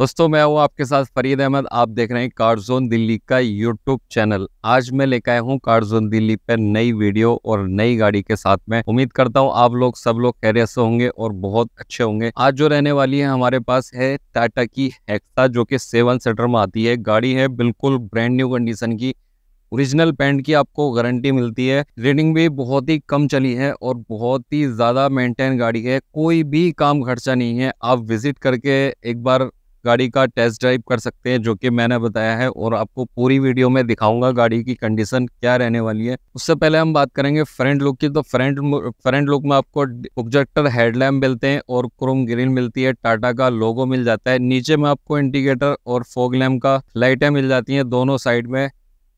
दोस्तों मैं हूँ आपके साथ फरीद अहमद आप देख रहे हैं कारजोन दिल्ली का यूट्यूब चैनल आज मैं लेकर आया हूँ कारजोन दिल्ली पर नई वीडियो और नई गाड़ी के साथ में उम्मीद करता हूँ आप लोग सब लोग कैरियर से होंगे और बहुत अच्छे होंगे आज जो रहने वाली है हमारे पास है टाटा की हेक्सा जो की सेवन सीटर में आती है गाड़ी है बिल्कुल ब्रांड न्यू कंडीशन की ओरिजिनल पेंट की आपको गारंटी मिलती है रीडिंग भी बहुत ही कम चली है और बहुत ही ज़्यादा मेंटेन गाड़ी है कोई भी काम खर्चा नहीं है आप विजिट करके एक बार गाड़ी का टेस्ट ड्राइव कर सकते हैं जो कि मैंने बताया है और आपको पूरी वीडियो में दिखाऊंगा गाड़ी की कंडीशन क्या रहने वाली है उससे पहले हम बात करेंगे फ्रंट लुक की तो फ्रंट फ्रंट लुक में आपको ऑब्जेक्टर हेडलैम्प मिलते हैं और क्रोम ग्रिल मिलती है टाटा का लोगो मिल जाता है नीचे में आपको इंडिकेटर और फोग लैम्प का लाइटें मिल जाती हैं दोनों साइड में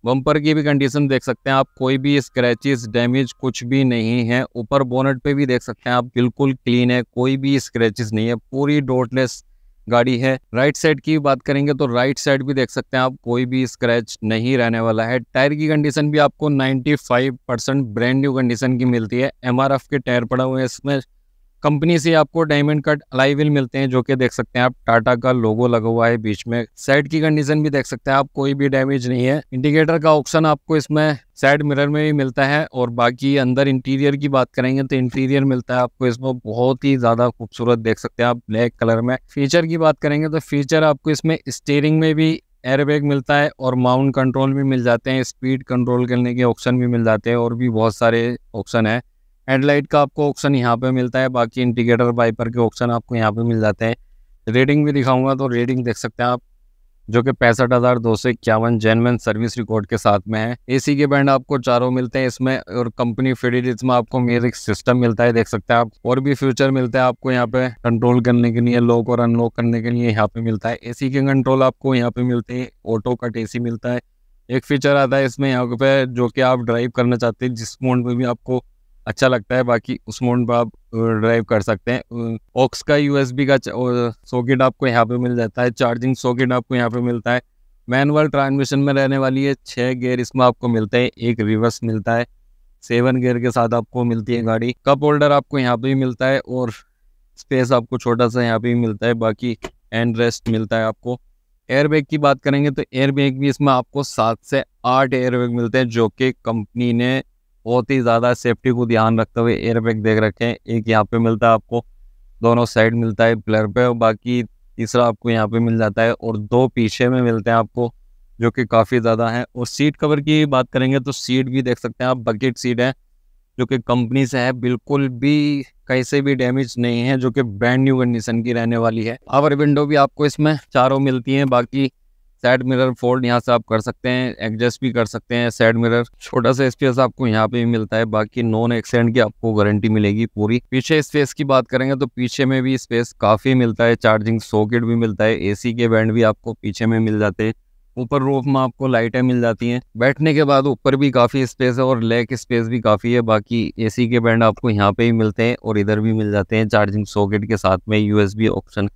बम्पर की भी कंडीशन देख सकते हैं आप कोई भी स्क्रैचेस डैमेज कुछ भी नहीं है ऊपर बोनट पे भी देख सकते हैं आप बिल्कुल क्लीन है कोई भी स्क्रैचेस नहीं है पूरी डोटलेस गाड़ी है राइट साइड की बात करेंगे तो राइट साइड भी देख सकते हैं आप कोई भी स्क्रैच नहीं रहने वाला है टायर की कंडीशन भी आपको 95 परसेंट ब्रांड न्यू कंडीशन की मिलती है एमआरएफ के टायर पड़ा हुए हैं इसमें कंपनी से आपको डायमंड कट अलाई व्हील मिलते हैं जो कि देख सकते हैं आप टाटा का लोगो लगा हुआ है बीच में साइड की कंडीशन भी देख सकते हैं आप कोई भी डैमेज नहीं है इंडिकेटर का ऑप्शन आपको इसमें साइड मिरर में भी मिलता है और बाकी अंदर इंटीरियर की बात करेंगे तो इंटीरियर मिलता है आपको इसमें बहुत ही ज़्यादा खूबसूरत देख सकते हैं आप ब्लैक कलर में फीचर की बात करेंगे तो फीचर आपको इसमें स्टेयरिंग में भी एयरबैग मिलता है और माउंट कंट्रोल भी मिल जाते हैं स्पीड कंट्रोल करने के ऑप्शन भी मिल जाते हैं और भी बहुत सारे ऑप्शन है हेडलाइट का आपको ऑप्शन यहाँ पे मिलता है बाकी इंडिकेटर वाइपर के ऑप्शन आपको यहाँ पे मिल जाते हैं रेडिंग भी दिखाऊंगा तो रेडिंग देख सकते हैं आप जो कि पैंसठ हज़ार दो सौ इक्यावन जेनवन सर्विस रिकॉर्ड के साथ में है एसी के बैंड आपको चारों मिलते हैं इसमें और कंपनी फिडेड इसमें आपको म्यूजिक सिस्टम मिलता है देख सकते हैं आप और भी फ्यूचर मिलता है आपको यहाँ पे कंट्रोल करने के लिए लॉक और अनलॉक करने के लिए यहाँ पे मिलता है एसी के कंट्रोल आपको यहाँ पे मिलते हैं ऑटो कट ए मिलता है एक फीचर आता है इसमें यहाँ पे जो कि आप ड्राइव करना चाहते हैं जिस मोड में भी आपको अच्छा लगता है बाकी उस मोड पर आप ड्राइव कर सकते हैं ऑक्स का यूएसबी का सॉकेट आपको यहाँ पे मिल जाता है चार्जिंग सॉकेट आपको यहाँ पे मिलता है मैनुअल ट्रांसमिशन में रहने वाली है छः गेयर इसमें आपको मिलते हैं एक रिवर्स मिलता है सेवन गेयर के साथ आपको मिलती है गाड़ी कप होल्डर आपको यहाँ पे भी मिलता है और स्पेस आपको छोटा सा यहाँ पे भी मिलता है बाकी एंड रेस्ट मिलता है आपको एयरबैग की बात करेंगे तो एयरबैग भी इसमें आपको सात से आठ एयरबैग मिलते हैं जो कि कंपनी ने बहुत ही ज़्यादा सेफ्टी को ध्यान रखते हुए एयर बैग देख हैं एक यहाँ पे मिलता है आपको दोनों साइड मिलता है प्लेयर पे और बाकी तीसरा आपको यहाँ पे मिल जाता है और दो पीछे में मिलते हैं आपको जो कि काफ़ी ज़्यादा हैं और सीट कवर की बात करेंगे तो सीट भी देख सकते हैं आप बकेट सीट है जो कि कंपनी से है बिल्कुल भी कहीं से भी डैमेज नहीं है जो कि ब्रांड न्यू कंडीशन की रहने वाली है पावर विंडो भी आपको इसमें चारों मिलती हैं बाकी साइड मिरर फोल्ड यहाँ से आप कर सकते हैं एडजस्ट भी कर सकते हैं साइड मिरर छोटा सा स्पेस आपको यहाँ पे भी मिलता है बाकी नॉन एक्सीडेंट की आपको गारंटी मिलेगी पूरी पीछे स्पेस की बात करेंगे तो पीछे में भी स्पेस काफी मिलता है चार्जिंग सॉकेट भी मिलता है एसी के बैंड भी आपको पीछे में मिल जाते हैं ऊपर रूफ में आपको लाइटें मिल जाती हैं बैठने के बाद ऊपर भी काफ़ी स्पेस है और लेग स्पेस भी काफ़ी है बाकी एसी के बैंड आपको यहाँ पे ही मिलते हैं और इधर भी मिल जाते हैं चार्जिंग सॉकेट के साथ में यूएसबी ऑप्शन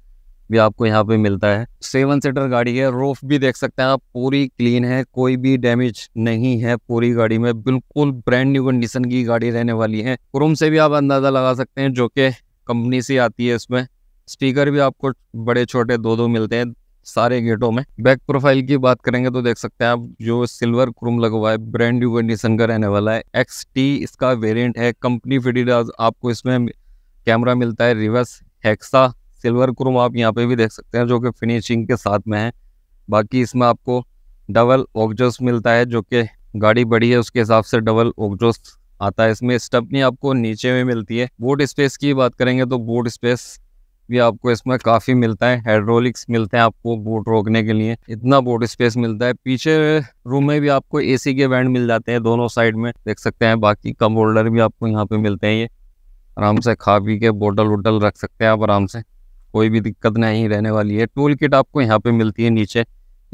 भी आपको यहाँ पे मिलता है सेवन सीटर गाड़ी है रोफ भी देख सकते हैं आप पूरी क्लीन है कोई भी डैमेज नहीं है पूरी गाड़ी में बिल्कुल ब्रांड न्यू कंडीशन की गाड़ी रहने वाली है क्रोम से भी आप अंदाजा लगा सकते हैं जो कि कंपनी से आती है इसमें स्पीकर भी आपको बड़े छोटे दो दो मिलते हैं सारे गेटों में बैक प्रोफाइल की बात करेंगे तो देख सकते हैं आप जो सिल्वर क्रोम लगा हुआ है ब्रांड न्यू कंडीशन का रहने वाला है एक्स टी इसका वेरिएंट है कंपनी फिटेड आपको इसमें कैमरा मिलता है रिवर्स हेक्सा सिल्वर क्रोम आप यहाँ पे भी देख सकते हैं जो कि फिनिशिंग के साथ में है बाकी इसमें आपको डबल ऑक्जोस मिलता है जो कि गाड़ी बड़ी है उसके हिसाब से डबल ऑक्जोस आता है इसमें स्टपनी आपको नीचे में मिलती है बोट स्पेस की बात करेंगे तो बोट स्पेस भी आपको इसमें काफ़ी मिलता है हाइड्रोलिक्स मिलते हैं आपको बोट रोकने के लिए इतना बोट स्पेस मिलता है पीछे रूम में भी आपको एसी के बैंड मिल जाते हैं दोनों साइड में देख सकते हैं बाकी कम होल्डर भी आपको यहाँ पे मिलते हैं ये आराम से खा पी के बोटल वोटल रख सकते हैं आप आराम से कोई भी दिक्कत नहीं रहने वाली है टूल किट आपको यहाँ पे मिलती है नीचे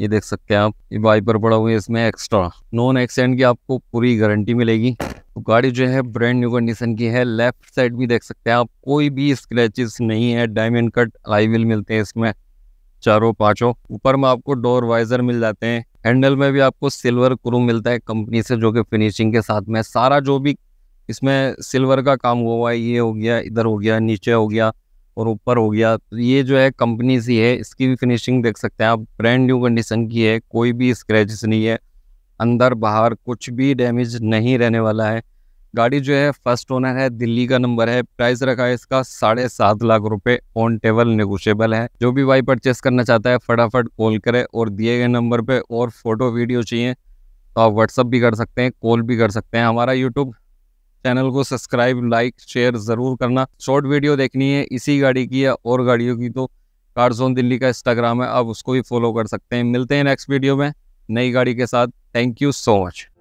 ये देख सकते हैं आप ये वाइपर पड़ा हुआ है इसमें एक्स्ट्रा नॉन एक्सीडेंट की आपको पूरी गारंटी मिलेगी तो गाड़ी जो है ब्रांड न्यू कंडीशन की है लेफ्ट साइड भी देख सकते हैं आप कोई भी स्क्रैचेस नहीं है डायमंड कट आई व्हील मिलते हैं इसमें चारों पांचों ऊपर में आपको डोर वाइजर मिल जाते हैं हैंडल में भी आपको सिल्वर क्रूम मिलता है कंपनी से जो कि फिनिशिंग के साथ में सारा जो भी इसमें सिल्वर का काम हुआ हुआ है ये हो गया इधर हो गया नीचे हो गया और ऊपर हो गया तो ये जो है कंपनी सी है इसकी भी फिनिशिंग देख सकते हैं आप ब्रांड न्यू कंडीशन की है कोई भी स्क्रैचेस नहीं है अंदर बाहर कुछ भी डैमेज नहीं रहने वाला है गाड़ी जो है फर्स्ट ओनर है दिल्ली का नंबर है प्राइस रखा है इसका साढ़े सात लाख रुपए ऑन टेबल नेगोशियबल है जो भी भाई परचेस करना चाहता है फटाफट कॉल करे और दिए गए नंबर पे और फोटो वीडियो चाहिए तो आप व्हाट्सअप भी कर सकते हैं कॉल भी कर सकते हैं हमारा यूट्यूब चैनल को सब्सक्राइब लाइक शेयर ज़रूर करना शॉर्ट वीडियो देखनी है इसी गाड़ी की या और गाड़ियों की तो कार्स दिल्ली का इंस्टाग्राम है आप उसको भी फॉलो कर सकते हैं मिलते हैं नेक्स्ट वीडियो में नई गाड़ी के साथ थैंक यू सो मच